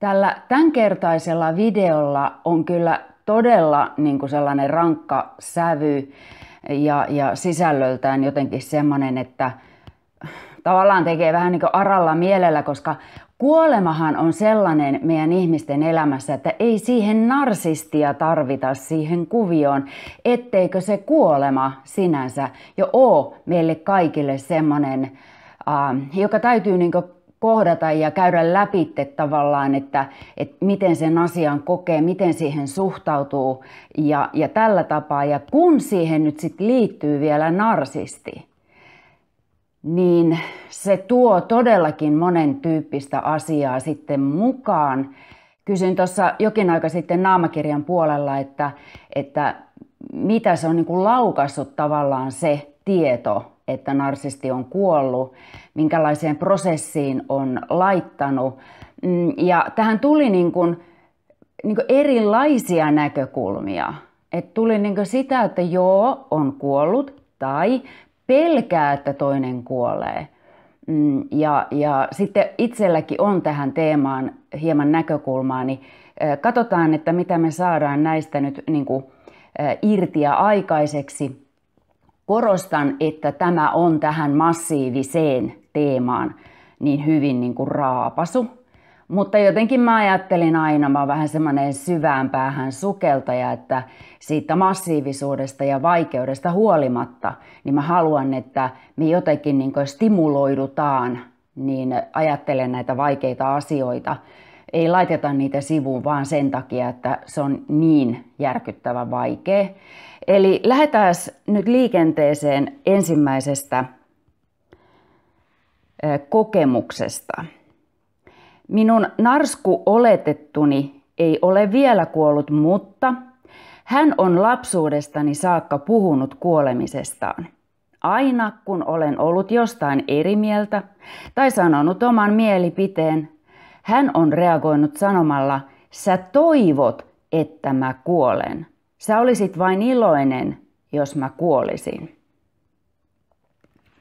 Tällä tämänkertaisella videolla on kyllä todella niin kuin sellainen rankka sävy ja, ja sisällöltään jotenkin semmoinen, että tavallaan tekee vähän niin kuin aralla mielellä, koska kuolemahan on sellainen meidän ihmisten elämässä, että ei siihen narsistia tarvita siihen kuvioon, etteikö se kuolema sinänsä jo ole meille kaikille semmoinen, äh, joka täytyy niin kuin kohdata ja käydä läpi tavallaan, että, että miten sen asian kokee, miten siihen suhtautuu ja, ja tällä tapaa. Ja kun siihen nyt sitten liittyy vielä narsisti, niin se tuo todellakin monen tyyppistä asiaa sitten mukaan. Kysyin tuossa jokin aika sitten naamakirjan puolella, että, että mitä se on niin kuin laukassut tavallaan se tieto että narsisti on kuollut, minkälaiseen prosessiin on laittanut. Mm, ja tähän tuli niin kuin, niin kuin erilaisia näkökulmia. Et tuli niin kuin sitä, että joo, on kuollut, tai pelkää, että toinen kuolee. Mm, ja, ja sitten itselläkin on tähän teemaan hieman näkökulmaa, niin katsotaan, että mitä me saadaan näistä nyt niin kuin, irti ja aikaiseksi korostan, että tämä on tähän massiiviseen teemaan niin hyvin niin kuin raapasu. Mutta jotenkin mä ajattelin aina, mä vähän semmoinen syvään päähän sukeltaja, että siitä massiivisuudesta ja vaikeudesta huolimatta, niin mä haluan, että me jotenkin niin stimuloidutaan, niin ajattelen näitä vaikeita asioita ei laiteta niitä sivuun vaan sen takia, että se on niin järkyttävä vaikea. Eli lähdetään nyt liikenteeseen ensimmäisestä kokemuksesta. Minun narsku-oletettuni ei ole vielä kuollut, mutta hän on lapsuudestani saakka puhunut kuolemisestaan. Aina kun olen ollut jostain eri mieltä tai sanonut oman mielipiteen, hän on reagoinut sanomalla, sä toivot, että mä kuolen. Sä olisit vain iloinen, jos mä kuolisin.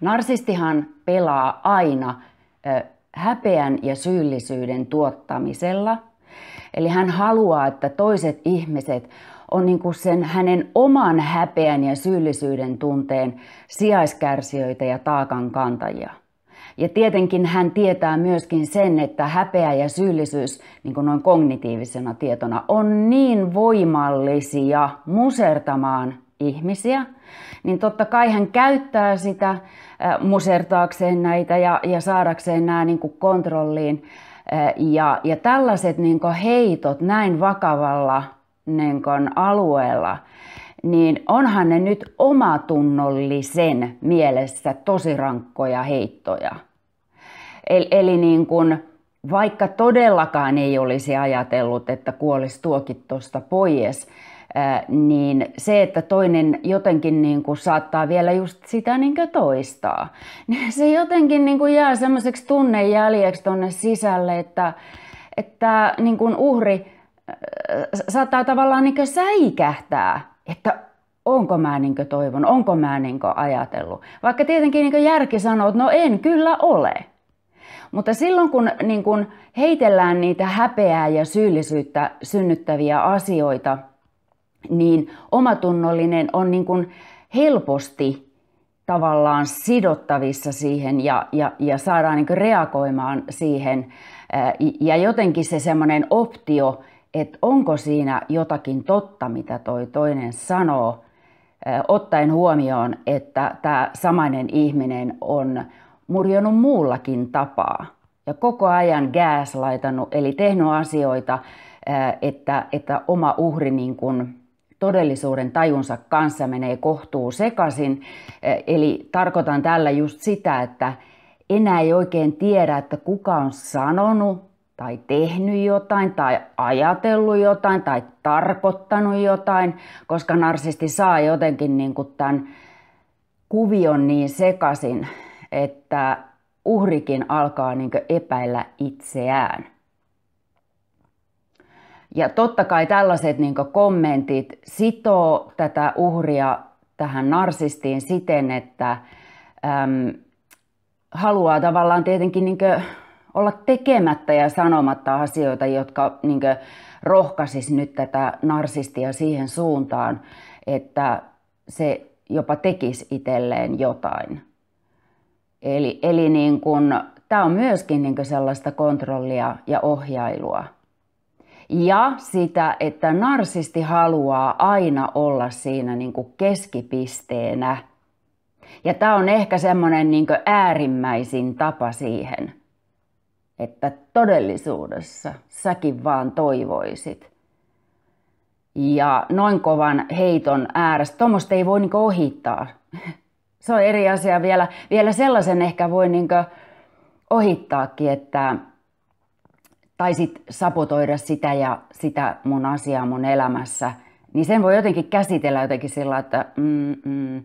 Narsistihan pelaa aina ö, häpeän ja syyllisyyden tuottamisella. Eli hän haluaa, että toiset ihmiset on niin kuin sen hänen oman häpeän ja syyllisyyden tunteen sijaiskärsijöitä ja taakan kantajia. Ja tietenkin hän tietää myöskin sen, että häpeä ja syyllisyys niin kuin noin kognitiivisena tietona on niin voimallisia musertamaan ihmisiä, niin totta kai hän käyttää sitä äh, musertaakseen näitä ja, ja saadakseen nämä niin kuin kontrolliin. Äh, ja, ja tällaiset niin kuin heitot näin vakavalla niin kuin alueella, niin onhan ne nyt omatunnollisen mielessä tosi rankkoja heittoja. Eli, eli niin kuin, vaikka todellakaan ei olisi ajatellut, että kuolisi tuokin tuosta pois, niin se, että toinen jotenkin niin kuin saattaa vielä just sitä niin kuin toistaa, niin se jotenkin niin kuin jää semmoiseksi tunnejäljeksi tuonne sisälle, että, että niin kuin uhri saattaa tavallaan niin kuin säikähtää, että onko mä niin kuin toivon, onko mä niin kuin ajatellut. Vaikka tietenkin niin kuin järki sanoo, että no en kyllä ole. Mutta silloin kun, niin kun heitellään niitä häpeää ja syyllisyyttä synnyttäviä asioita, niin omatunnollinen on niin kun helposti tavallaan sidottavissa siihen ja, ja, ja saadaan niin reagoimaan siihen. Ja jotenkin se semmoinen optio, että onko siinä jotakin totta, mitä toi toinen sanoo, ottaen huomioon, että tämä samainen ihminen on murjonut muullakin tapaa ja koko ajan laitanut, eli tehnyt asioita, että, että oma uhri niin kuin todellisuuden tajunsa kanssa menee kohtuu sekaisin. Eli tarkoitan tällä just sitä, että enää ei oikein tiedä, että kuka on sanonut tai tehnyt jotain tai ajatellut jotain tai tarkoittanut jotain, koska narsisti saa jotenkin niin kuin tämän kuvion niin sekaisin, että uhrikin alkaa niin epäillä itseään. Ja totta kai tällaiset niin kommentit sitoo tätä uhria tähän narsistiin siten, että äm, haluaa tavallaan tietenkin niin olla tekemättä ja sanomatta asioita, jotka niin rohkaisis nyt tätä narsistia siihen suuntaan, että se jopa tekisi itselleen jotain. Eli, eli niin kuin, tämä on myöskin niin kuin sellaista kontrollia ja ohjailua. Ja sitä, että narsisti haluaa aina olla siinä niin kuin keskipisteenä. Ja tämä on ehkä semmoinen niin äärimmäisin tapa siihen, että todellisuudessa säkin vaan toivoisit. Ja noin kovan heiton äärestä, tuommoista ei voi niin ohittaa. se on eri asia vielä. Vielä sellaisen ehkä voi niin ohittaakin, että tai sit sabotoida sitä ja sitä mun asiaa mun elämässä, niin sen voi jotenkin käsitellä jotenkin sillä, että mm, mm,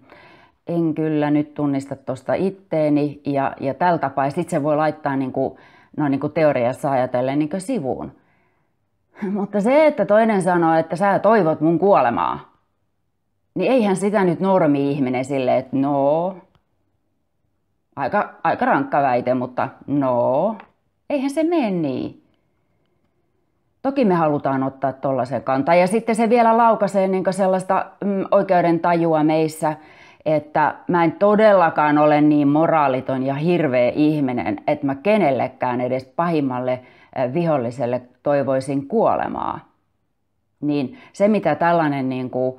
en kyllä nyt tunnista tuosta itteeni ja, ja tällä tapaa. Sitten se voi laittaa niin kuin, no niin kuin teoriassa ajatellen niin kuin sivuun. Mutta se, että toinen sanoo, että sä toivot mun kuolemaa, niin eihän sitä nyt normi-ihminen silleen, että no, aika, aika rankka väite, mutta no, eihän se mene niin. Toki me halutaan ottaa tuollaisen kantaa. Ja sitten se vielä laukaisee niin sellaista mm, oikeuden tajua meissä, että mä en todellakaan ole niin moraaliton ja hirveä ihminen, että mä kenellekään edes pahimmalle viholliselle toivoisin kuolemaa. Niin se, mitä tällainen niin kuin,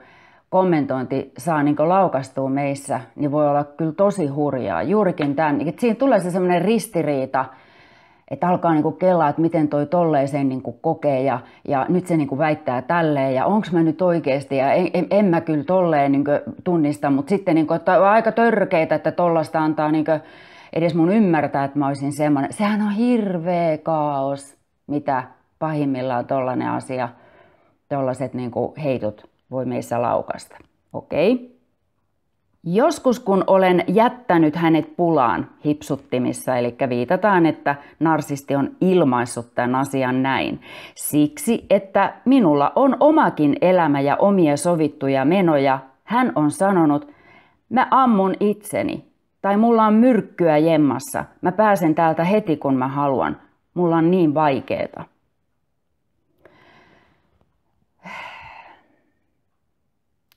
kommentointi saa niin laukastua meissä, niin voi olla kyllä tosi hurjaa. Juurikin tämän, että siinä tulee se sellainen ristiriita, että alkaa kuin niinku kelaa, että miten toi tolleen sen kuin niinku kokee ja, ja nyt se kuin niinku väittää tälleen ja onko mä nyt oikeasti ja en, en, en mä kyllä tolleen kuin tunnista, mutta sitten kuin, että on aika törkeitä, että tollasta antaa kuin edes mun ymmärtää, että mä olisin semmoinen. Sehän on hirveä kaos, mitä pahimmillaan tollainen asia, tollaset niinku heitut voi meissä laukasta. Okei. Okay. Joskus kun olen jättänyt hänet pulaan hipsuttimissa, eli viitataan, että narsisti on ilmaissut tämän asian näin. Siksi, että minulla on omakin elämä ja omia sovittuja menoja, hän on sanonut, mä ammun itseni, tai mulla on myrkkyä jemmassa, mä pääsen täältä heti kun mä haluan, mulla on niin vaikeeta.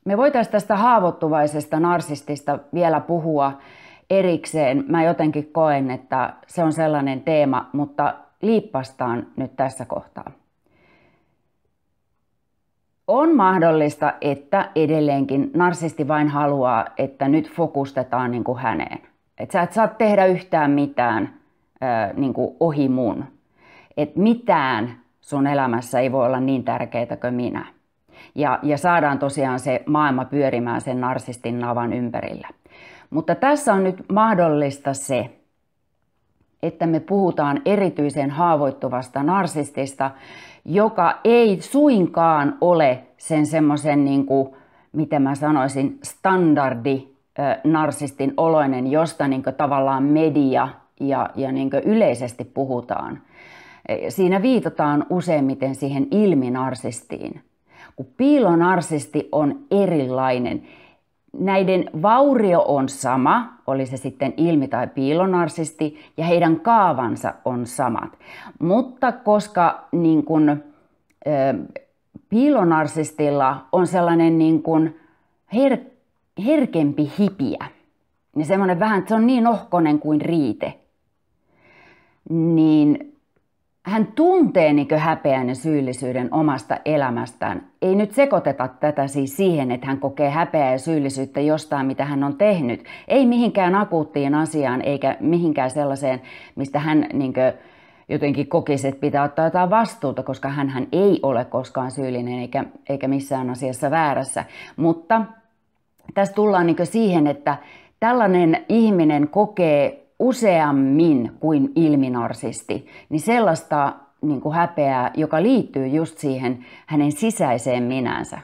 Me voitaisiin tästä haavoittuvaisesta narsistista vielä puhua erikseen. Mä jotenkin koen, että se on sellainen teema, mutta liippastaan nyt tässä kohtaa. On mahdollista, että edelleenkin narsisti vain haluaa, että nyt fokustetaan niin kuin häneen. Että sä et saa tehdä yhtään mitään ää, niin kuin ohi mun. Että mitään sun elämässä ei voi olla niin tärkeää kuin minä ja, ja saadaan tosiaan se maailma pyörimään sen narsistin navan ympärillä. Mutta tässä on nyt mahdollista se, että me puhutaan erityisen haavoittuvasta narsistista, joka ei suinkaan ole sen semmoisen, niin kuin, mitä mä sanoisin, standardi narsistin oloinen, josta niin kuin, tavallaan media ja, ja niin kuin, yleisesti puhutaan. Siinä viitataan useimmiten siihen ilminarsistiin kun piilonarsisti on erilainen. Näiden vaurio on sama, oli se sitten ilmi- tai piilonarsisti, ja heidän kaavansa on samat. Mutta koska niin kun, piilonarsistilla on sellainen niin kun her, herkempi hipiä, niin semmoinen vähän, että se on niin ohkonen kuin riite, niin hän tuntee niin häpeän ja syyllisyyden omasta elämästään. Ei nyt sekoiteta tätä siis siihen, että hän kokee häpeää ja syyllisyyttä jostain, mitä hän on tehnyt. Ei mihinkään akuuttiin asiaan eikä mihinkään sellaiseen, mistä hän niin jotenkin kokisi, että pitää ottaa jotain vastuuta, koska hän ei ole koskaan syyllinen eikä, eikä missään asiassa väärässä. Mutta tässä tullaan niin siihen, että tällainen ihminen kokee useammin kuin ilminarsisti, niin sellaista niin kuin häpeää, joka liittyy just siihen hänen sisäiseen minänsä.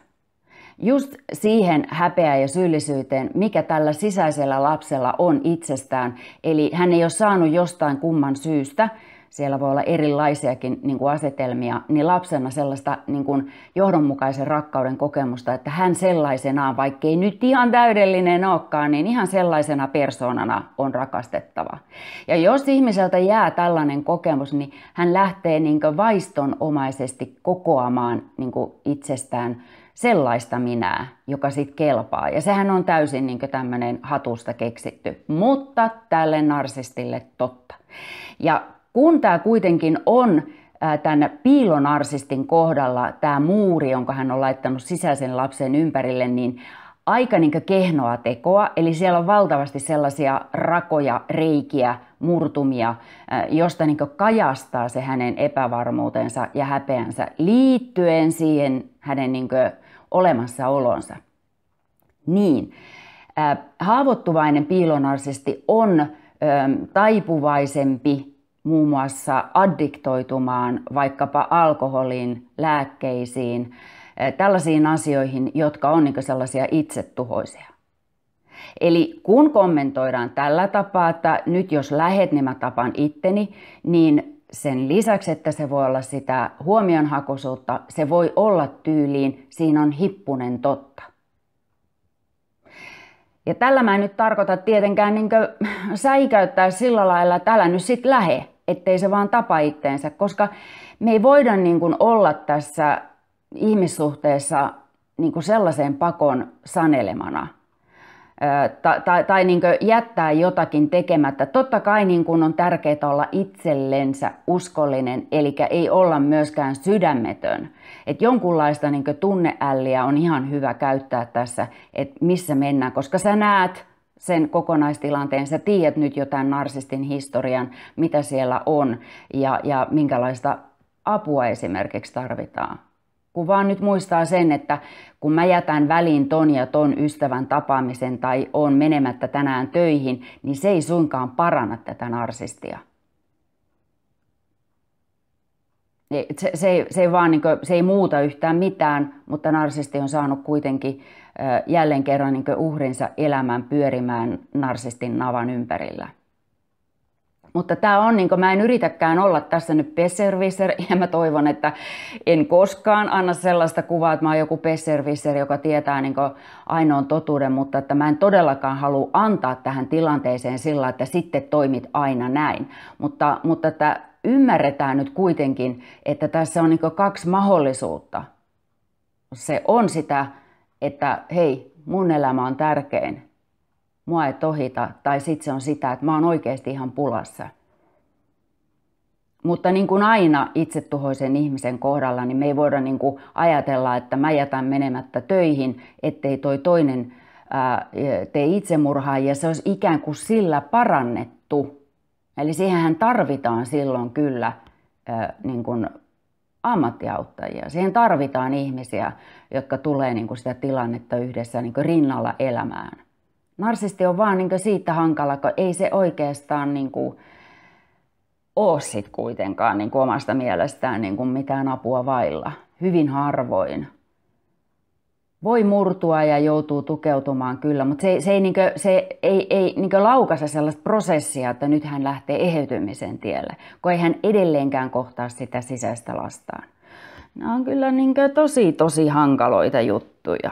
Just siihen häpeään ja syyllisyyteen, mikä tällä sisäisellä lapsella on itsestään, eli hän ei ole saanut jostain kumman syystä siellä voi olla erilaisiakin niin kuin asetelmia, niin lapsena sellaista niin kuin johdonmukaisen rakkauden kokemusta, että hän sellaisenaan, vaikkei nyt ihan täydellinen olekaan, niin ihan sellaisena persoonana on rakastettava. Ja jos ihmiseltä jää tällainen kokemus, niin hän lähtee niin kuin vaistonomaisesti kokoamaan niin kuin itsestään sellaista minää, joka sitten kelpaa. Ja sehän on täysin niin tämmöinen hatusta keksitty, mutta tälle narsistille totta. Ja kun tämä kuitenkin on tämän piilonarsistin kohdalla tämä muuri, jonka hän on laittanut sisäisen lapsen ympärille, niin aika niin kehnoa tekoa, eli siellä on valtavasti sellaisia rakoja, reikiä, murtumia, josta niin kajastaa se hänen epävarmuutensa ja häpeänsä liittyen siihen hänen niin olemassaolonsa. Niin, haavoittuvainen piilonarsisti on taipuvaisempi muun muassa addiktoitumaan vaikkapa alkoholiin, lääkkeisiin, eh, tällaisiin asioihin, jotka on niin sellaisia itsetuhoisia. Eli kun kommentoidaan tällä tapaa, että nyt jos lähet, niin mä tapan itteni, niin sen lisäksi, että se voi olla sitä huomionhakuisuutta, se voi olla tyyliin, siinä on hippunen totta. Ja tällä mä en nyt tarkoita tietenkään niin säikäyttää sillä lailla, että älä nyt sit lähe, ettei se vaan tapa itteensä, koska me ei voida niin kuin olla tässä ihmissuhteessa niin kuin sellaiseen pakon sanelemana tai, tai, tai niin jättää jotakin tekemättä. Totta kai niin kuin on tärkeää olla itsellensä uskollinen, eli ei olla myöskään sydämetön. Et jonkunlaista niin kuin tunneälliä on ihan hyvä käyttää tässä, että missä mennään, koska sä näet, sen kokonaistilanteen, sä tiedät nyt jo tämän narsistin historian, mitä siellä on ja, ja minkälaista apua esimerkiksi tarvitaan. Kun vaan nyt muistaa sen, että kun mä jätän väliin ton ja ton ystävän tapaamisen tai on menemättä tänään töihin, niin se ei suinkaan paranna tätä narsistia. Niin se, se, se, ei vaan niin kuin, se ei muuta yhtään mitään, mutta narsisti on saanut kuitenkin jälleen kerran niin uhrinsa elämän pyörimään narsistin navan ympärillä. Mutta tämä on, niin kuin, mä en yritäkään olla tässä nyt pesservisser, ja mä toivon, että en koskaan anna sellaista kuvaa, että mä oon joku pesservisser, joka tietää niin kuin, ainoan totuuden, mutta että mä en todellakaan halua antaa tähän tilanteeseen sillä, että sitten toimit aina näin. Mutta, mutta että ymmärretään nyt kuitenkin, että tässä on niin kaksi mahdollisuutta. Se on sitä, että hei, mun elämä on tärkein, mua ei tohita, tai sitten se on sitä, että mä oon oikeasti ihan pulassa. Mutta niin kuin aina itsetuhoisen ihmisen kohdalla, niin me ei voida niin kuin ajatella, että mä jätän menemättä töihin, ettei toi toinen ää, tee itsemurhaa, ja se olisi ikään kuin sillä parannettu Eli siihenhän tarvitaan silloin kyllä niin kuin ammattiauttajia. Siihen tarvitaan ihmisiä, jotka tulee niin kuin sitä tilannetta yhdessä niin kuin rinnalla elämään. Narsisti on vaan niin kuin siitä hankala, kun ei se oikeastaan niin kuin ole sit kuitenkaan niin kuin omasta mielestään niin kuin mitään apua vailla. Hyvin harvoin voi murtua ja joutuu tukeutumaan kyllä, mutta se, se ei, niinkö, se ei, ei niinkö laukase sellaista prosessia, että nyt hän lähtee eheytymisen tielle, kun ei hän edelleenkään kohtaa sitä sisäistä lastaan. Nämä on kyllä niinkö tosi, tosi hankaloita juttuja.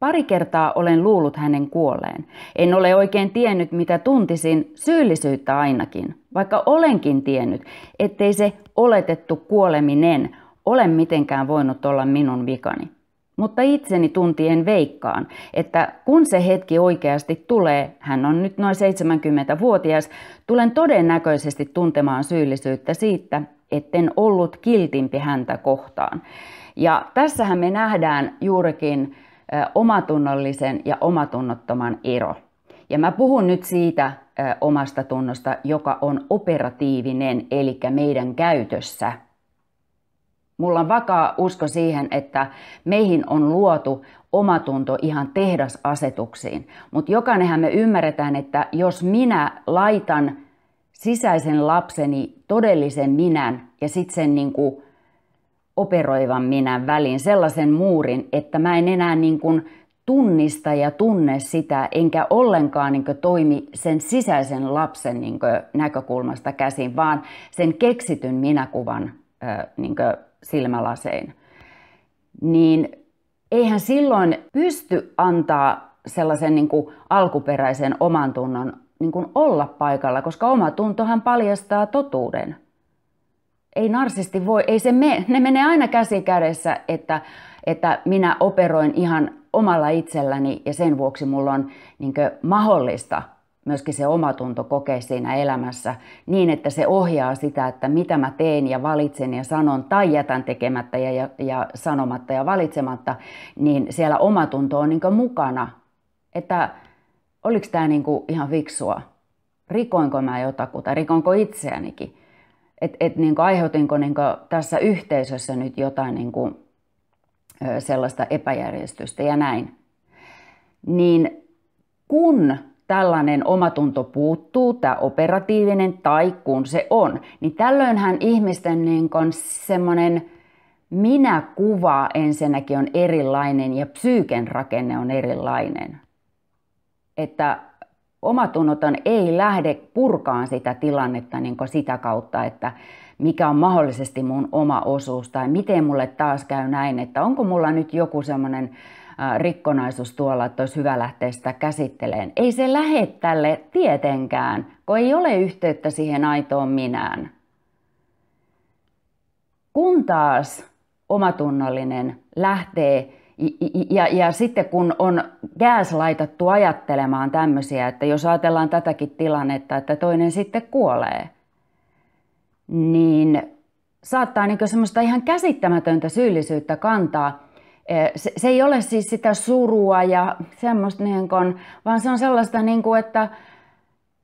Pari kertaa olen luullut hänen kuolleen. En ole oikein tiennyt, mitä tuntisin, syyllisyyttä ainakin, vaikka olenkin tiennyt, ettei se oletettu kuoleminen ole mitenkään voinut olla minun vikani. Mutta itseni tuntien veikkaan, että kun se hetki oikeasti tulee, hän on nyt noin 70-vuotias, tulen todennäköisesti tuntemaan syyllisyyttä siitä, etten ollut kiltimpi häntä kohtaan. Ja tässähän me nähdään juurikin omatunnollisen ja omatunnottoman ero. Ja mä puhun nyt siitä omasta tunnosta, joka on operatiivinen, eli meidän käytössä – Mulla on vakaa usko siihen, että meihin on luotu omatunto ihan tehdasasetuksiin. Mutta jokainenhän me ymmärretään, että jos minä laitan sisäisen lapseni todellisen minän ja sitten sen niin kuin operoivan minän väliin, sellaisen muurin, että mä en enää niin kuin tunnista ja tunne sitä, enkä ollenkaan niin toimi sen sisäisen lapsen niin näkökulmasta käsin, vaan sen keksityn minäkuvan niin silmälasein, niin eihän silloin pysty antaa sellaisen niin kuin alkuperäisen oman tunnon niin kuin olla paikalla, koska oma tuntohan paljastaa totuuden. Ei narsisti voi, ei se me, ne menee aina käsi kädessä, että, että minä operoin ihan omalla itselläni ja sen vuoksi mulla on niin mahdollista myöskin se omatunto kokee siinä elämässä niin, että se ohjaa sitä, että mitä mä teen ja valitsen ja sanon tai jätän tekemättä ja, ja, ja sanomatta ja valitsematta, niin siellä omatunto on niin mukana, että oliko tämä niin ihan fiksua, rikoinko mä jotakuta, rikoinko itseänikin, että et niin aiheutinko niin tässä yhteisössä nyt jotain niin kuin, sellaista epäjärjestystä ja näin. Niin kun tällainen omatunto puuttuu, tämä operatiivinen, tai kun se on, niin tällöinhän ihmisten niin semmoinen kuva ensinnäkin on erilainen ja psyyken rakenne on erilainen. Että omatunnoton ei lähde purkaan sitä tilannetta niin sitä kautta, että mikä on mahdollisesti mun oma osuus tai miten mulle taas käy näin, että onko mulla nyt joku semmoinen rikkonaisuus tuolla, että olisi hyvä lähteä sitä käsittelemään. Ei se lähde tälle tietenkään, kun ei ole yhteyttä siihen aitoon minään. Kun taas omatunnollinen lähtee ja, ja sitten kun on gas laitettu ajattelemaan tämmöisiä, että jos ajatellaan tätäkin tilannetta, että toinen sitten kuolee, niin saattaa niin semmoista ihan käsittämätöntä syyllisyyttä kantaa, Eh, se, se ei ole siis sitä surua ja semmoista, niin kuin, vaan se on sellaista, niin kuin että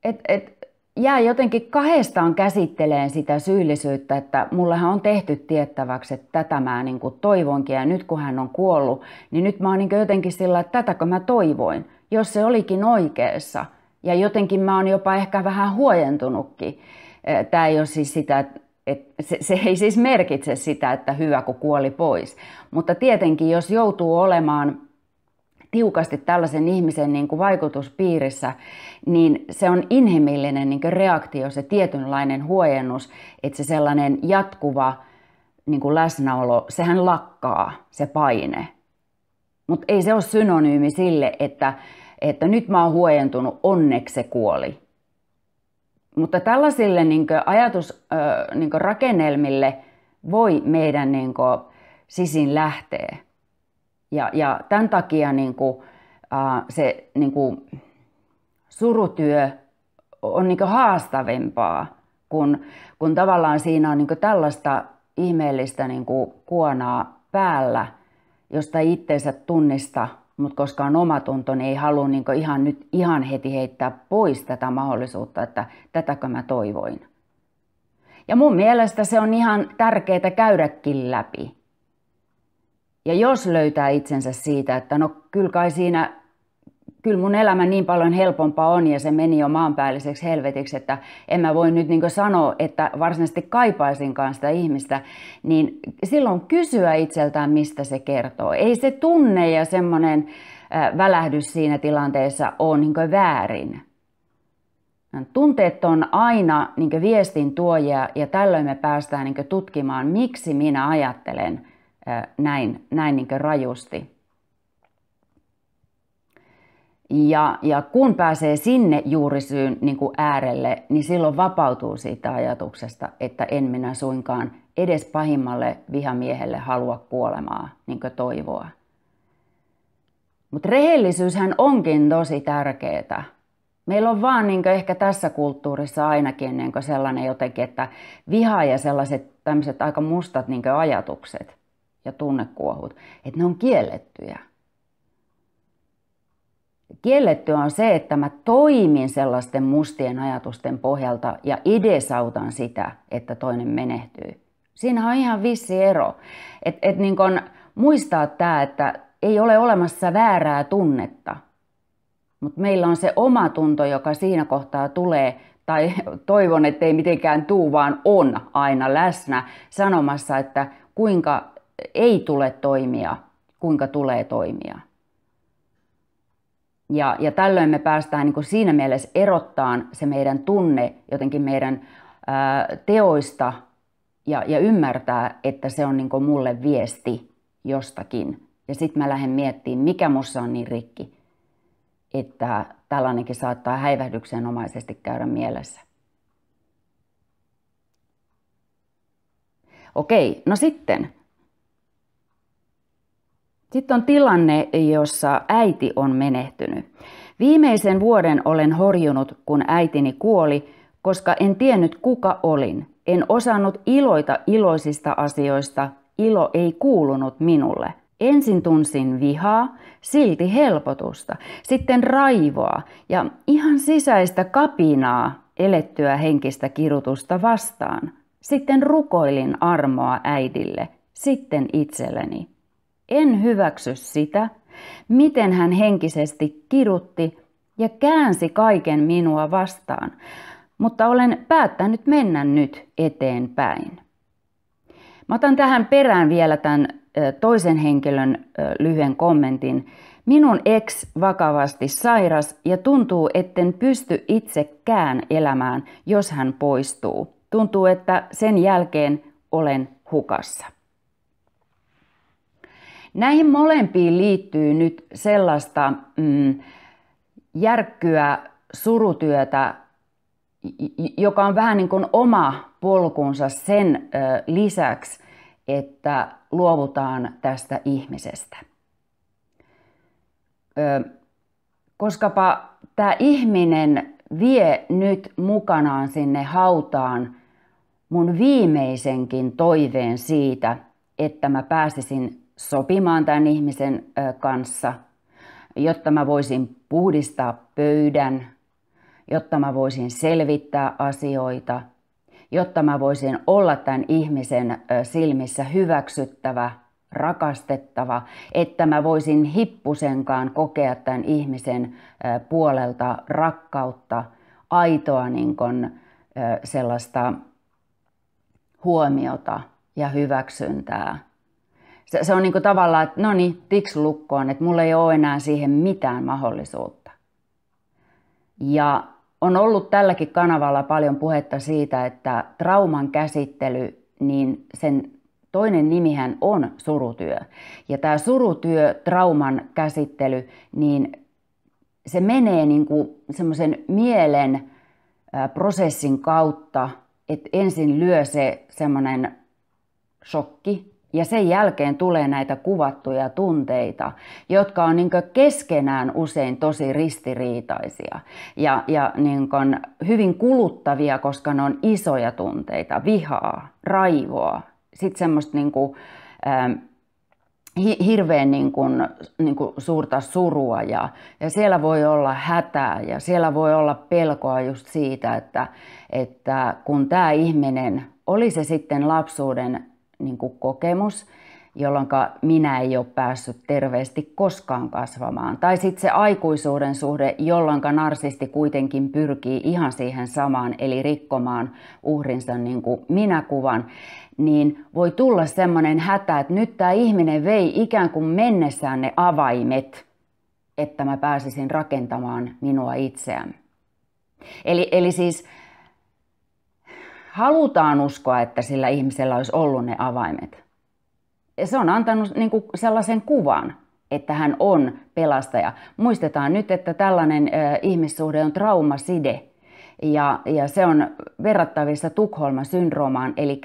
et, et, jää jotenkin kahdestaan käsitteleen sitä syyllisyyttä, että mullehan on tehty tiettäväksi, että tätä mä niin kuin toivonkin ja nyt kun hän on kuollut, niin nyt mä oon niin jotenkin sillä, että tätäkö mä toivoin, jos se olikin oikeassa. Ja jotenkin mä oon jopa ehkä vähän huojentunutkin. Eh, Tämä ei ole siis sitä, että et se, se ei siis merkitse sitä, että hyvä kun kuoli pois. Mutta tietenkin, jos joutuu olemaan tiukasti tällaisen ihmisen niin kuin vaikutuspiirissä, niin se on inhimillinen niin kuin reaktio, se tietynlainen huojennus, että se sellainen jatkuva niin kuin läsnäolo, sehän lakkaa, se paine. Mutta ei se ole synonyymi sille, että, että nyt mä oon huojentunut, onneksi se kuoli. Mutta tällaisille niin ajatusrakennelmille niin voi meidän niin kuin, sisin lähteä. Ja, ja tämän takia niin kuin, äh, se niin kuin, surutyö on niin kuin, haastavimpaa, kun, kun tavallaan siinä on niin kuin, tällaista ihmeellistä niin kuin, kuonaa päällä, josta itseensä tunnista mutta koska on omatunto, niin ei halua niin ihan nyt ihan heti heittää pois tätä mahdollisuutta, että tätäkö mä toivoin. Ja mun mielestä se on ihan tärkeää käydäkin läpi. Ja jos löytää itsensä siitä, että no kyllä kai siinä kyllä mun elämä niin paljon helpompaa on ja se meni jo maanpäälliseksi helvetiksi, että en mä voi nyt niin sanoa, että varsinaisesti kaipaisinkaan sitä ihmistä, niin silloin kysyä itseltään, mistä se kertoo. Ei se tunne ja semmoinen välähdys siinä tilanteessa ole niin väärin. Tunteet on aina niin viestin tuoja ja tällöin me päästään niin tutkimaan, miksi minä ajattelen näin, näin niin rajusti. Ja, ja kun pääsee sinne juurisyyn niin kuin äärelle, niin silloin vapautuu siitä ajatuksesta, että en minä suinkaan edes pahimmalle vihamiehelle halua kuolemaa, niin kuin toivoa. Mutta rehellisyyshän onkin tosi tärkeää. Meillä on vaan niin ehkä tässä kulttuurissa ainakin niin sellainen jotenkin, että viha ja sellaiset tämmöiset aika mustat niin ajatukset ja tunnekuohut, että ne on kiellettyjä kiellettyä on se, että mä toimin sellaisten mustien ajatusten pohjalta ja edesautan sitä, että toinen menehtyy. Siinä on ihan vissi ero. Et, et niin kun muistaa tämä, että ei ole olemassa väärää tunnetta, mutta meillä on se oma tunto, joka siinä kohtaa tulee, tai toivon, että ei mitenkään tuu, vaan on aina läsnä sanomassa, että kuinka ei tule toimia, kuinka tulee toimia. Ja, ja tällöin me päästään niin kuin siinä mielessä erottaan se meidän tunne jotenkin meidän ää, teoista ja, ja ymmärtää, että se on niin kuin mulle viesti jostakin. Ja sitten mä lähden miettimään, mikä mussa on niin rikki, että tällainenkin saattaa häivähdyksenomaisesti käydä mielessä. Okei, no sitten sitten on tilanne, jossa äiti on menehtynyt. Viimeisen vuoden olen horjunut, kun äitini kuoli, koska en tiennyt kuka olin. En osannut iloita iloisista asioista, ilo ei kuulunut minulle. Ensin tunsin vihaa, silti helpotusta, sitten raivoa ja ihan sisäistä kapinaa elettyä henkistä kirutusta vastaan. Sitten rukoilin armoa äidille, sitten itselleni. En hyväksy sitä, miten hän henkisesti kirutti ja käänsi kaiken minua vastaan, mutta olen päättänyt mennä nyt eteenpäin. Mä otan tähän perään vielä tämän toisen henkilön lyhyen kommentin. Minun ex vakavasti sairas ja tuntuu, etten pysty itsekään elämään, jos hän poistuu. Tuntuu, että sen jälkeen olen hukassa. Näihin molempiin liittyy nyt sellaista mm, järkkyä surutyötä, joka on vähän niin kuin oma polkunsa sen ö, lisäksi, että luovutaan tästä ihmisestä. Ö, koskapa tämä ihminen vie nyt mukanaan sinne hautaan mun viimeisenkin toiveen siitä, että mä pääsisin sopimaan tämän ihmisen kanssa, jotta mä voisin puhdistaa pöydän, jotta mä voisin selvittää asioita, jotta mä voisin olla tämän ihmisen silmissä hyväksyttävä, rakastettava, että mä voisin hippusenkaan kokea tämän ihmisen puolelta rakkautta, aitoa niin kun, sellaista huomiota ja hyväksyntää se, se on niin kuin tavallaan, että no niin, tiks lukkoon, että mulla ei ole enää siihen mitään mahdollisuutta. Ja on ollut tälläkin kanavalla paljon puhetta siitä, että trauman käsittely, niin sen toinen nimihän on surutyö. Ja tämä surutyö, trauman käsittely, niin se menee niin kuin semmoisen mielen prosessin kautta, että ensin lyö se semmoinen shokki, ja sen jälkeen tulee näitä kuvattuja tunteita, jotka on niin keskenään usein tosi ristiriitaisia ja, ja niin hyvin kuluttavia, koska ne on isoja tunteita, vihaa, raivoa, sitten semmoista niin kuin, äh, hirveän niin kuin, niin kuin suurta surua ja, ja siellä voi olla hätää ja siellä voi olla pelkoa just siitä, että, että kun tämä ihminen, oli se sitten lapsuuden niin kuin kokemus, jolloin minä ei ole päässyt terveesti koskaan kasvamaan. Tai sitten se aikuisuuden suhde, jolloin narsisti kuitenkin pyrkii ihan siihen samaan, eli rikkomaan uhrinsa niin kuin minäkuvan, niin voi tulla semmoinen hätä, että nyt tämä ihminen vei ikään kuin mennessään ne avaimet, että mä pääsisin rakentamaan minua itseään. Eli, eli siis halutaan uskoa, että sillä ihmisellä olisi ollut ne avaimet. Ja se on antanut niin kuin sellaisen kuvan, että hän on pelastaja. Muistetaan nyt, että tällainen ihmissuhde on traumaside. Ja, ja se on verrattavissa Tukholma-syndroomaan, eli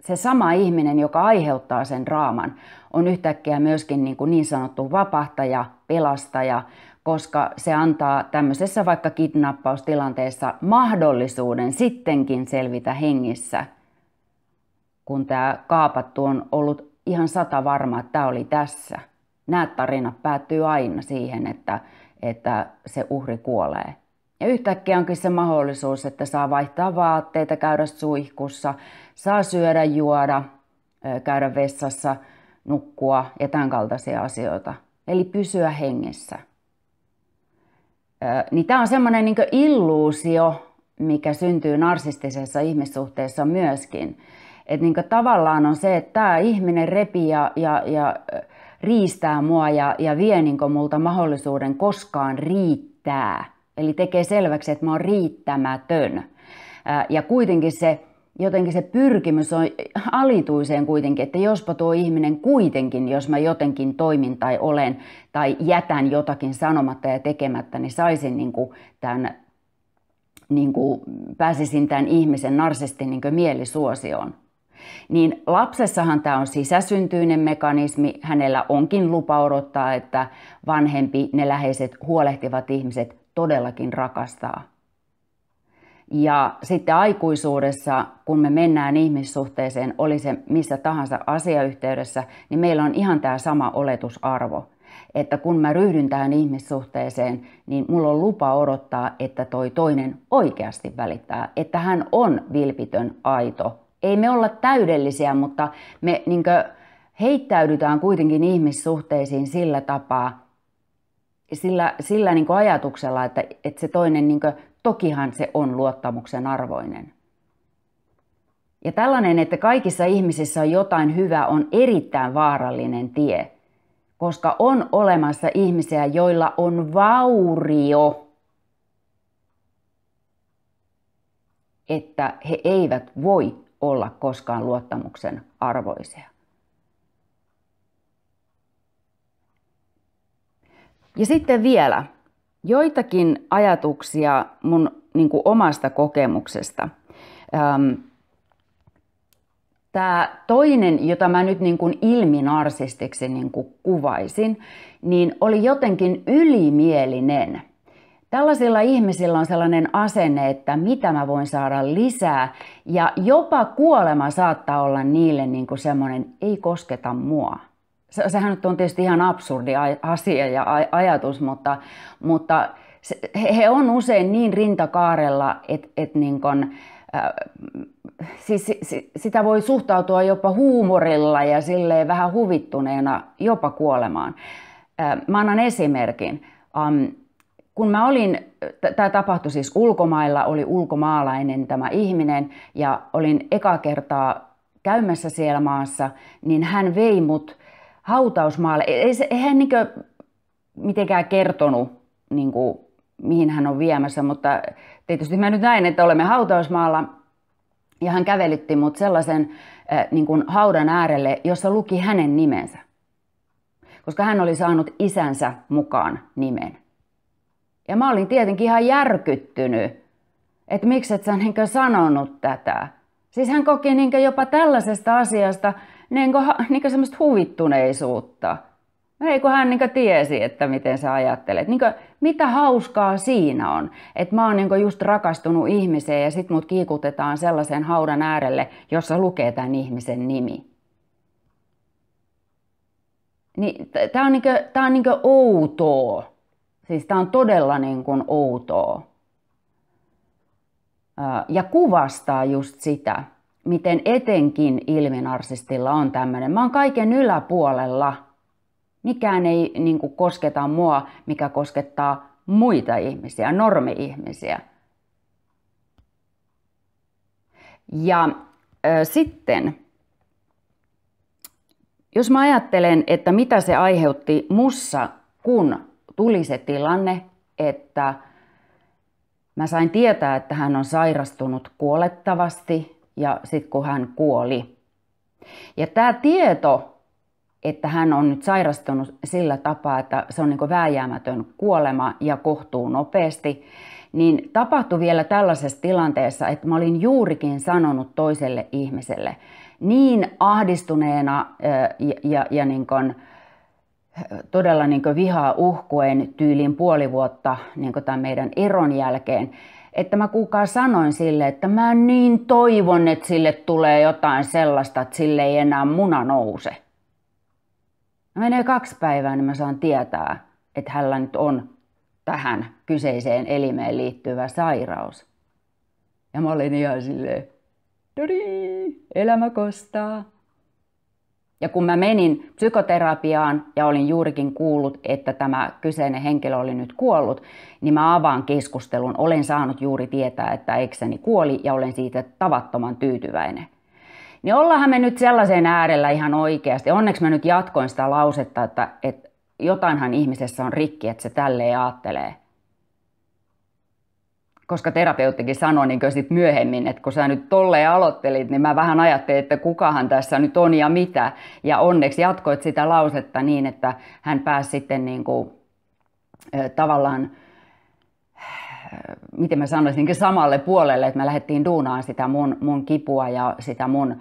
se sama ihminen, joka aiheuttaa sen draaman, on yhtäkkiä myöskin niin, kuin niin sanottu vapahtaja, pelastaja, koska se antaa tämmöisessä vaikka kidnappaustilanteessa mahdollisuuden sittenkin selvitä hengissä, kun tämä kaapattu on ollut ihan sata varma, että tämä oli tässä. Nämä tarinat päättyy aina siihen, että, että se uhri kuolee. Ja yhtäkkiä onkin se mahdollisuus, että saa vaihtaa vaatteita, käydä suihkussa, saa syödä, juoda, käydä vessassa, nukkua ja tämän kaltaisia asioita. Eli pysyä hengessä niin tämä on semmoinen niin illuusio, mikä syntyy narsistisessa ihmissuhteessa myöskin. Että niin tavallaan on se, että tämä ihminen repii ja, ja, ja riistää mua ja, ja vie niin multa mahdollisuuden koskaan riittää. Eli tekee selväksi, että mä oon riittämätön. Ja kuitenkin se jotenkin se pyrkimys on alituiseen kuitenkin, että jospa tuo ihminen kuitenkin, jos mä jotenkin toimin tai olen tai jätän jotakin sanomatta ja tekemättä, niin saisin niin kuin tämän, niin kuin pääsisin tämän ihmisen narsistin niin kuin mielisuosioon. Niin lapsessahan tämä on sisäsyntyinen mekanismi. Hänellä onkin lupa odottaa, että vanhempi, ne läheiset, huolehtivat ihmiset todellakin rakastaa ja sitten aikuisuudessa, kun me mennään ihmissuhteeseen, oli se missä tahansa asiayhteydessä, niin meillä on ihan tämä sama oletusarvo. Että kun mä ryhdyn tähän ihmissuhteeseen, niin mulla on lupa odottaa, että toi toinen oikeasti välittää. Että hän on vilpitön, aito. Ei me olla täydellisiä, mutta me niinkö heittäydytään kuitenkin ihmissuhteisiin sillä tapaa, sillä, sillä niin ajatuksella, että, että se toinen niin tokihan se on luottamuksen arvoinen. Ja tällainen, että kaikissa ihmisissä on jotain hyvää, on erittäin vaarallinen tie, koska on olemassa ihmisiä, joilla on vaurio, että he eivät voi olla koskaan luottamuksen arvoisia. Ja sitten vielä joitakin ajatuksia mun niin kuin omasta kokemuksesta. Ähm, Tämä toinen, jota mä nyt niin kuin ilminarsistiksi niin kuin kuvaisin, niin oli jotenkin ylimielinen. Tällaisilla ihmisillä on sellainen asenne, että mitä mä voin saada lisää, ja jopa kuolema saattaa olla niille niin kuin semmoinen, ei kosketa mua se, sehän nyt on tietysti ihan absurdi asia ja ajatus, mutta, mutta se, he on usein niin rintakaarella, että et niin äh, siis, si, sitä voi suhtautua jopa huumorilla ja silleen vähän huvittuneena jopa kuolemaan. Äh, mä annan esimerkin. Um, kun mä olin, tämä tapahtui siis ulkomailla, oli ulkomaalainen tämä ihminen ja olin eka kertaa käymässä siellä maassa, niin hän vei mut hautausmaalle. E-, ei se, eihän niin mitenkään kertonut, niin kuin, mihin hän on viemässä, mutta tietysti mä nyt näin, että olemme hautausmaalla ja hän kävelytti mut sellaisen äh, niin kuin haudan äärelle, jossa luki hänen nimensä, koska hän oli saanut isänsä mukaan nimen. Ja mä olin tietenkin ihan järkyttynyt, että miksi et sä niin sanonut tätä. Siis hän koki niin jopa tällaisesta asiasta – niin kuin, niin kuin semmoista huvittuneisuutta. Ei kun hän niin kuin tiesi, että miten sä ajattelet. Niin kuin, mitä hauskaa siinä on, että mä oon niin just rakastunut ihmiseen ja sit mut kiikutetaan sellaiseen haudan äärelle, jossa lukee tämän ihmisen nimi. Niin, tämä on, kuin, tää on niinku outoa. Siis tämä on todella kuin outoa. Ja kuvastaa just sitä, miten etenkin ilminarsistilla on tämmöinen. Mä oon kaiken yläpuolella. Mikään ei niin kuin, kosketa mua, mikä koskettaa muita ihmisiä, normi-ihmisiä. Ja äh, sitten, jos mä ajattelen, että mitä se aiheutti mussa, kun tuli se tilanne, että mä sain tietää, että hän on sairastunut kuolettavasti ja sitten kun hän kuoli. Ja tämä tieto, että hän on nyt sairastunut sillä tapaa, että se on niin vääjäämätön kuolema ja kohtuu nopeasti, niin tapahtui vielä tällaisessa tilanteessa, että mä olin juurikin sanonut toiselle ihmiselle niin ahdistuneena ja, ja, ja niin kuin, todella niin vihaa uhkuen tyylin puoli vuotta niin tämän meidän eron jälkeen, että mä kukaan sanoin sille, että mä niin toivon, että sille tulee jotain sellaista, että sille ei enää muna nouse. Mä no menee kaksi päivää, niin mä saan tietää, että hänellä nyt on tähän kyseiseen elimeen liittyvä sairaus. Ja mä olin ihan silleen, no niin, elämä kostaa. Ja kun mä menin psykoterapiaan ja olin juurikin kuullut, että tämä kyseinen henkilö oli nyt kuollut, niin mä avaan keskustelun. Olen saanut juuri tietää, että ekseni kuoli ja olen siitä tavattoman tyytyväinen. Niin ollaanhan me nyt sellaiseen äärellä ihan oikeasti. Onneksi mä nyt jatkoin sitä lausetta, että, että jotainhan ihmisessä on rikki, että se tälleen ajattelee koska terapeuttikin sanoi niin sit myöhemmin, että kun sä nyt tolleen aloittelit, niin mä vähän ajattelin, että kukahan tässä nyt on ja mitä. Ja onneksi jatkoit sitä lausetta niin, että hän pääsi sitten niin kuin, tavallaan äh, miten mä sanoisin, niin samalle puolelle, että me lähdettiin duunaan sitä mun, mun kipua ja sitä mun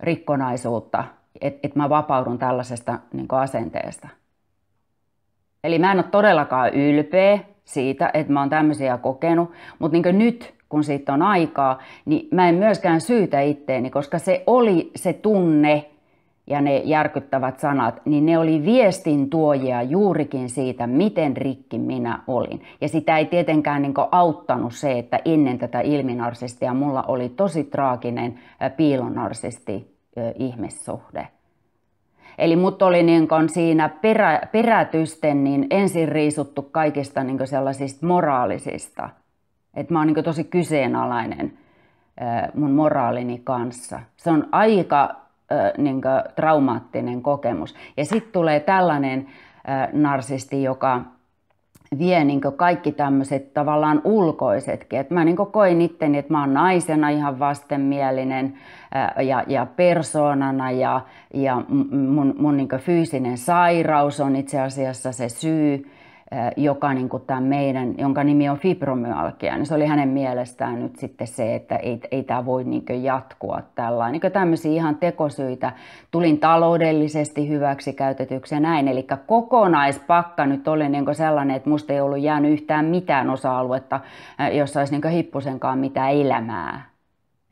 rikkonaisuutta, että et mä vapaudun tällaisesta niin asenteesta. Eli mä en ole todellakaan ylpeä, siitä, että mä oon tämmöisiä kokenut, mutta niin nyt kun siitä on aikaa, niin mä en myöskään syytä itteeni, koska se oli se tunne ja ne järkyttävät sanat, niin ne oli viestin tuojia juurikin siitä, miten rikki minä olin. Ja sitä ei tietenkään niin auttanut se, että ennen tätä ilminarsistia mulla oli tosi traaginen piilonarsisti ihmissuhde. Eli mut oli niin kun siinä perä, perätysten niin ensin riisuttu kaikista niin sellaisista moraalisista. Että mä oon niin tosi kyseenalainen mun moraalini kanssa. Se on aika niin traumaattinen kokemus. Ja sitten tulee tällainen narsisti, joka vie niin kaikki tämmöiset tavallaan ulkoisetkin. Et mä niin koin itteni, että mä oon naisena ihan vastenmielinen ja, ja persoonana ja, ja mun, mun niin fyysinen sairaus on itse asiassa se syy joka niin kuin tämän meidän, jonka nimi on fibromyalgia, niin se oli hänen mielestään nyt sitten se, että ei, ei tämä voi niin jatkua tällainen. Niin tämmöisiä ihan tekosyitä tulin taloudellisesti hyväksi käytetyksi ja näin. Eli kokonaispakka nyt oli niin sellainen, että musta ei ollut jäänyt yhtään mitään osa-aluetta, jossa olisi niin hippusenkaan mitään elämää.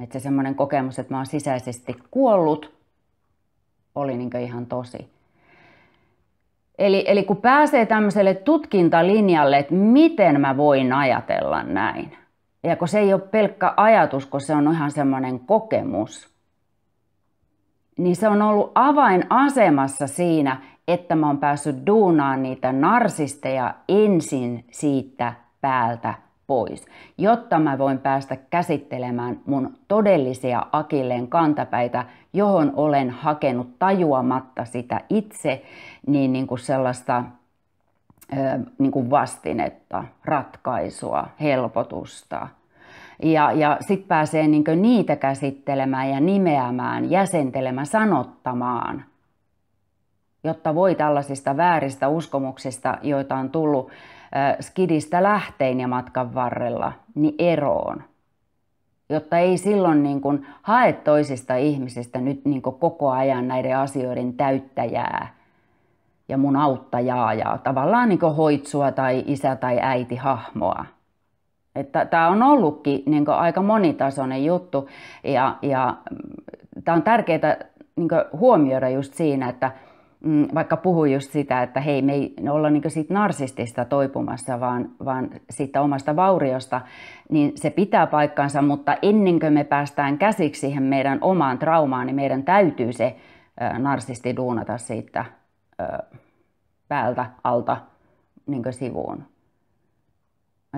Että se semmoinen kokemus, että mä oon sisäisesti kuollut, oli niin ihan tosi. Eli, eli kun pääsee tämmöiselle tutkintalinjalle, että miten mä voin ajatella näin. Ja kun se ei ole pelkkä ajatus, kun se on ihan semmoinen kokemus, niin se on ollut avainasemassa siinä, että mä oon päässyt duunaan niitä narsisteja ensin siitä päältä pois, jotta mä voin päästä käsittelemään mun todellisia akilleen kantapäitä, johon olen hakenut tajuamatta sitä itse, niin, niin kuin sellaista niin kuin vastinetta, ratkaisua, helpotusta. Ja, ja sitten pääsee niin niitä käsittelemään ja nimeämään, jäsentelemään, sanottamaan, jotta voi tällaisista vääristä uskomuksista, joita on tullut skidistä lähtein ja matkan varrella, niin eroon. Jotta ei silloin niin kuin hae toisista ihmisistä nyt niin kuin koko ajan näiden asioiden täyttäjää ja mun auttajaa ja tavallaan niin kuin hoitsua tai isä tai äiti hahmoa. Tämä on ollutkin niin kuin aika monitasoinen juttu ja, ja mm, tämä on tärkeää niin huomioida just siinä, että Mm, vaikka puhui just sitä, että hei, me ei olla niin siitä narsistista toipumassa, vaan, vaan siitä omasta vauriosta, niin se pitää paikkansa, mutta ennen kuin me päästään käsiksi siihen meidän omaan traumaan, niin meidän täytyy se narsisti duunata siitä päältä, alta, niin sivuun.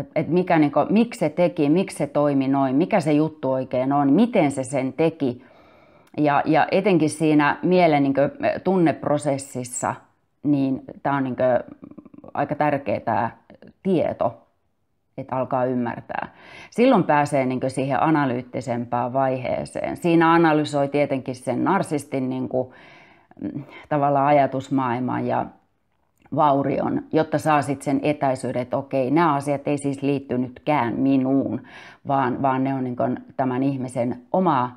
Et, et mikä, niin kuin, miksi se teki, miksi se toimi noin, mikä se juttu oikein on, miten se sen teki – ja, ja etenkin siinä mielen niin kuin, tunneprosessissa, niin tämä on niin kuin, aika tärkeä tämä tieto, että alkaa ymmärtää. Silloin pääsee niin kuin, siihen analyyttisempään vaiheeseen. Siinä analysoi tietenkin sen narsistin niin kuin, mm, tavallaan ajatusmaailman ja vaurion, jotta saa sitten sen etäisyyden, että okei, nämä asiat ei siis liittynytkään minuun, vaan, vaan ne on niin tämän ihmisen omaa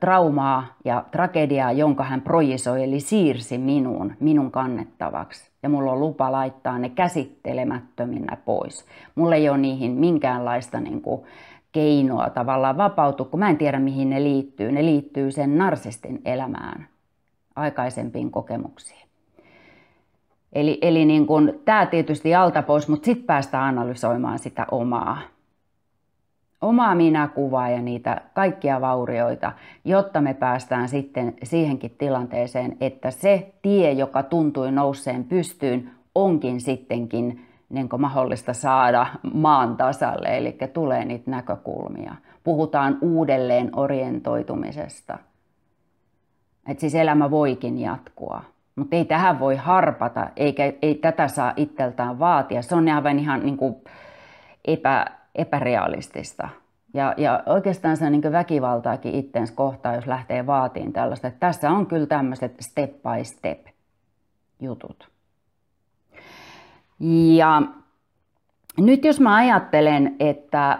traumaa ja tragediaa, jonka hän projisoi, eli siirsi minuun, minun kannettavaksi. Ja mulla on lupa laittaa ne käsittelemättöminä pois. Mulla ei ole niihin minkäänlaista niin kuin, keinoa tavallaan vapautua, kun mä en tiedä mihin ne liittyy. Ne liittyy sen narsistin elämään, aikaisempiin kokemuksiin. Eli, eli niin tämä tietysti alta pois, mutta sitten päästään analysoimaan sitä omaa omaa minäkuvaa ja niitä kaikkia vaurioita, jotta me päästään sitten siihenkin tilanteeseen, että se tie, joka tuntui nousseen pystyyn, onkin sittenkin niin mahdollista saada maan tasalle, eli tulee niitä näkökulmia. Puhutaan uudelleen orientoitumisesta. Et siis elämä voikin jatkua, mutta ei tähän voi harpata, eikä ei tätä saa itseltään vaatia. Se on aivan ihan niin kuin epä, epärealistista. Ja, ja oikeastaan se on niin väkivaltaakin itteensä kohtaan, jos lähtee vaatiin tällaista. Että tässä on kyllä tämmöiset step by step jutut. Ja nyt jos mä ajattelen, että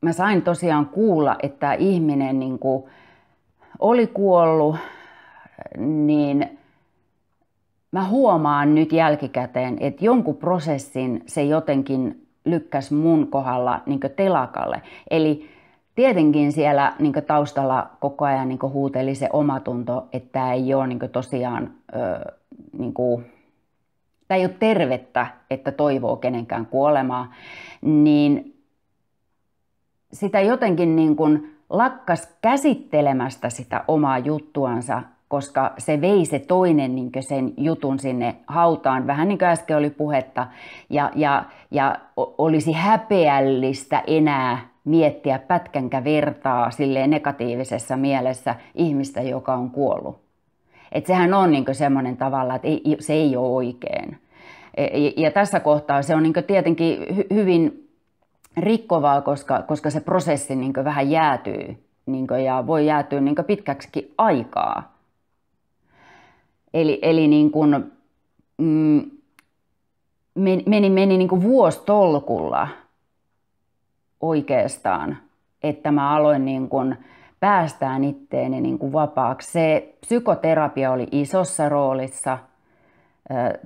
mä sain tosiaan kuulla, että ihminen niin kuin oli kuollut, niin mä huomaan nyt jälkikäteen, että jonkun prosessin se jotenkin lykkäs mun kohdalla niin telakalle. Eli tietenkin siellä niin taustalla koko ajan niin huuteli se omatunto, että tämä ei ole niin tosiaan... Öö, niin kuin, tämä ei ole tervettä, että toivoo kenenkään kuolemaa, niin sitä jotenkin niin kuin lakkas käsittelemästä sitä omaa juttuansa koska se vei se toinen niin sen jutun sinne hautaan, vähän niin kuin äsken oli puhetta, ja, ja, ja olisi häpeällistä enää miettiä pätkänkä vertaa silleen negatiivisessa mielessä ihmistä, joka on kuollut. Et sehän on niin semmoinen tavalla, että ei, se ei ole oikein. E, ja tässä kohtaa se on niin tietenkin hy, hyvin rikkovaa, koska, koska se prosessi niin vähän jäätyy niin ja voi jäätyä niin pitkäksikin aikaa. Eli, eli niin kuin, mm, meni, meni, niin kuin vuostolkulla oikeastaan, että mä aloin niin kuin päästään itteeni niin kuin vapaaksi. Se psykoterapia oli isossa roolissa –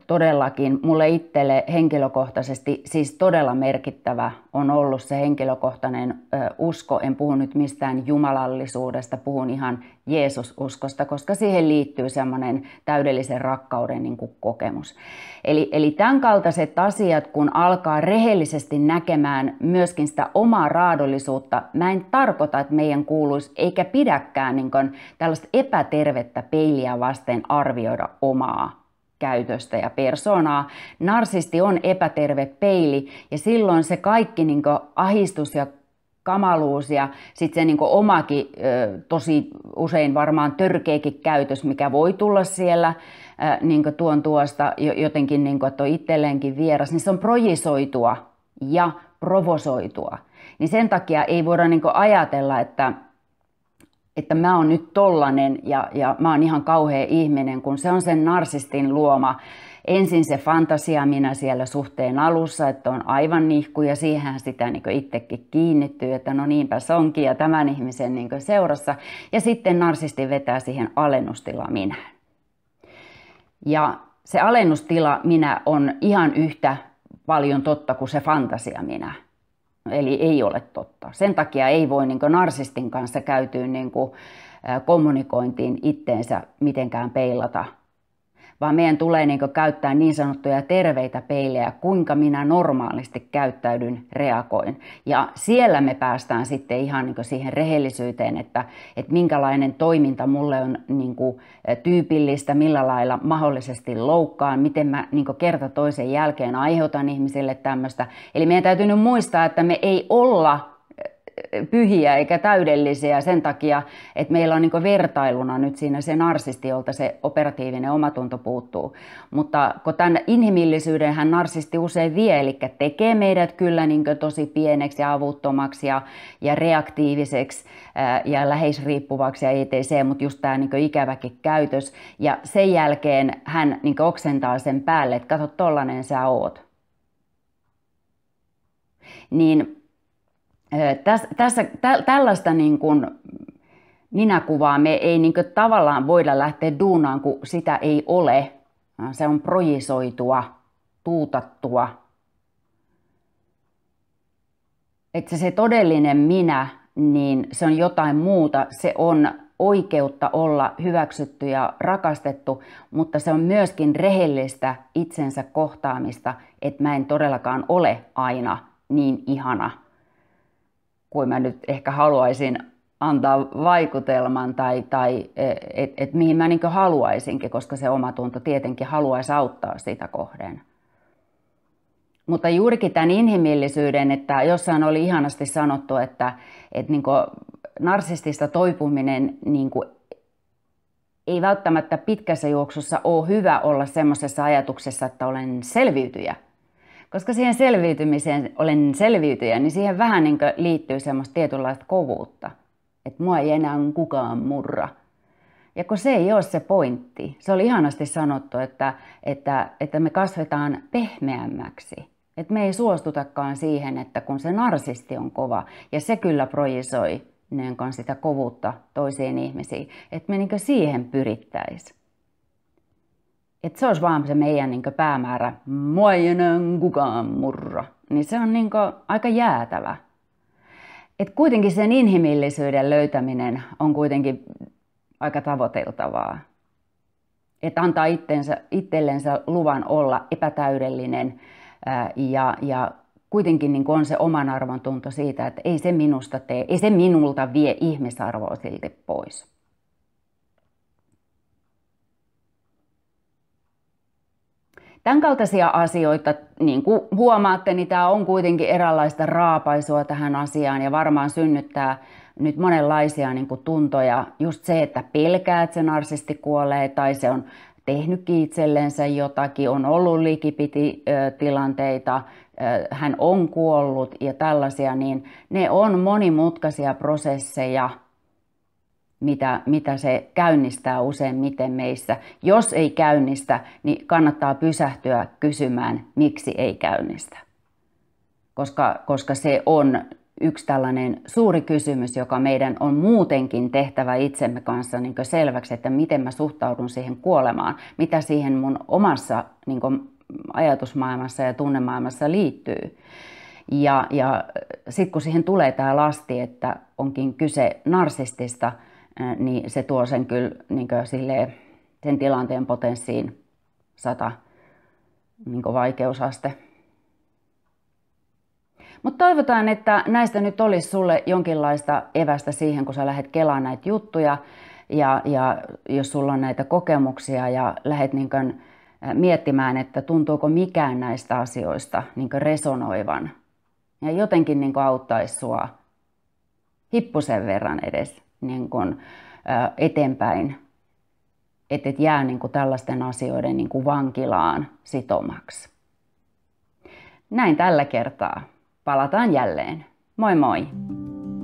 todellakin mulle itselle henkilökohtaisesti siis todella merkittävä on ollut se henkilökohtainen usko. En puhu nyt mistään jumalallisuudesta, puhun ihan Jeesus uskosta koska siihen liittyy semmoinen täydellisen rakkauden niin kuin kokemus. Eli, eli tämän kaltaiset asiat, kun alkaa rehellisesti näkemään myöskin sitä omaa raadollisuutta, mä en tarkoita, että meidän kuuluisi eikä pidäkään niin kuin tällaista epätervettä peiliä vasten arvioida omaa käytöstä ja persoonaa. Narsisti on epäterve peili ja silloin se kaikki niin ahistus ja kamaluus ja sitten se niin omakin tosi usein varmaan törkeäkin käytös, mikä voi tulla siellä niin tuon tuosta jotenkin, niin kuin, että on itselleenkin vieras, niin se on projisoitua ja provosoitua. Niin sen takia ei voida niin ajatella, että että mä oon nyt tollanen ja, ja mä oon ihan kauhea ihminen, kun se on sen narsistin luoma. Ensin se fantasia minä siellä suhteen alussa, että on aivan nihku ja siihen sitä niin itsekin kiinnittyy, että no niinpä se onkin ja tämän ihmisen niin seurassa. Ja sitten narsisti vetää siihen alennustila minä. Ja se alennustila minä on ihan yhtä paljon totta kuin se fantasia minä. Eli ei ole totta. Sen takia ei voi niin narsistin kanssa käytyä niin kommunikointiin itteensä mitenkään peilata vaan meidän tulee niin käyttää niin sanottuja terveitä peilejä, kuinka minä normaalisti käyttäydyn, reagoin. Ja siellä me päästään sitten ihan niin siihen rehellisyyteen, että, että minkälainen toiminta mulle on niin tyypillistä, millä lailla mahdollisesti loukkaan, miten mä niin kerta toisen jälkeen aiheutan ihmisille tämmöistä. Eli meidän täytyy nyt muistaa, että me ei olla pyhiä eikä täydellisiä sen takia, että meillä on niin vertailuna nyt siinä se narsisti, jolta se operatiivinen omatunto puuttuu. Mutta kun tämän inhimillisyyden hän narsisti usein vie, eli tekee meidät kyllä niin tosi pieneksi ja avuttomaksi ja, ja reaktiiviseksi ja läheisriippuvaksi ja etc., mutta just tämä niin ikäväkin käytös. Ja sen jälkeen hän niin oksentaa sen päälle, että katso, tollanen sä oot. Niin tässä, tässä, tä, tällaista niin kuin minäkuvaa me ei niin kuin tavallaan voida lähteä duunaan, kun sitä ei ole. Se on projisoitua, tuutattua. Että se todellinen minä, niin se on jotain muuta. Se on oikeutta olla hyväksytty ja rakastettu, mutta se on myöskin rehellistä itsensä kohtaamista, että mä en todellakaan ole aina niin ihana kuin mä nyt ehkä haluaisin antaa vaikutelman tai, tai e, että et mihin mä niin haluaisinkin, koska se oma tunto tietenkin haluaisi auttaa sitä kohden. Mutta juurikin tämän inhimillisyyden, että jossain oli ihanasti sanottu, että, että niin narsistista toipuminen niin ei välttämättä pitkässä juoksussa ole hyvä olla semmoisessa ajatuksessa, että olen selviytyjä – koska siihen selviytymiseen olen selviytyjä, niin siihen vähän niin liittyy semmoista tietynlaista kovuutta. Että mua ei enää kukaan murra. Ja kun se ei ole se pointti, se oli ihanasti sanottu, että, että, että me kasvetaan pehmeämmäksi. Että me ei suostutakaan siihen, että kun se narsisti on kova, ja se kyllä projisoi niin sitä kovuutta toisiin ihmisiin, että me niin siihen pyrittäisiin. Et se olisi vaan se meidän niin päämäärä. Mua ei enää kukaan murra. Niin se on niin aika jäätävä. Et kuitenkin sen inhimillisyyden löytäminen on kuitenkin aika tavoiteltavaa. Että antaa itsensä, itsellensä luvan olla epätäydellinen ää, ja, ja kuitenkin niin on se oman arvon tunto siitä, että ei se minusta tee, ei se minulta vie ihmisarvoa silti pois. Tämän kaltaisia asioita, niin kuin huomaatte, niin tämä on kuitenkin eräänlaista raapaisua tähän asiaan ja varmaan synnyttää nyt monenlaisia niin kuin tuntoja. Just se, että pelkää, että se narsisti kuolee tai se on tehnytkin itsellensä jotakin, on ollut likipiti tilanteita, hän on kuollut ja tällaisia, niin ne on monimutkaisia prosesseja – mitä, mitä se käynnistää useimmiten meissä. Jos ei käynnistä, niin kannattaa pysähtyä kysymään, miksi ei käynnistä. Koska, koska se on yksi tällainen suuri kysymys, joka meidän on muutenkin tehtävä itsemme kanssa niin selväksi, että miten mä suhtaudun siihen kuolemaan, mitä siihen mun omassa niin ajatusmaailmassa ja tunnemaailmassa liittyy. Ja, ja sitten kun siihen tulee tämä lasti, että onkin kyse narsistista – niin se tuo sen kyllä niin silleen, sen tilanteen potenssiin sata niin vaikeusaste. Mutta toivotaan, että näistä nyt olisi sulle jonkinlaista evästä siihen, kun sä lähdet kelaamaan näitä juttuja ja, ja jos sulla on näitä kokemuksia ja lähdet niin kuin miettimään, että tuntuuko mikään näistä asioista niin kuin resonoivan ja jotenkin niin kuin auttaisi sua hippusen verran edes niin kun, eteenpäin, että et jää niin kuin tällaisten asioiden niin kuin vankilaan sitomaksi. Näin tällä kertaa. Palataan jälleen. Moi moi!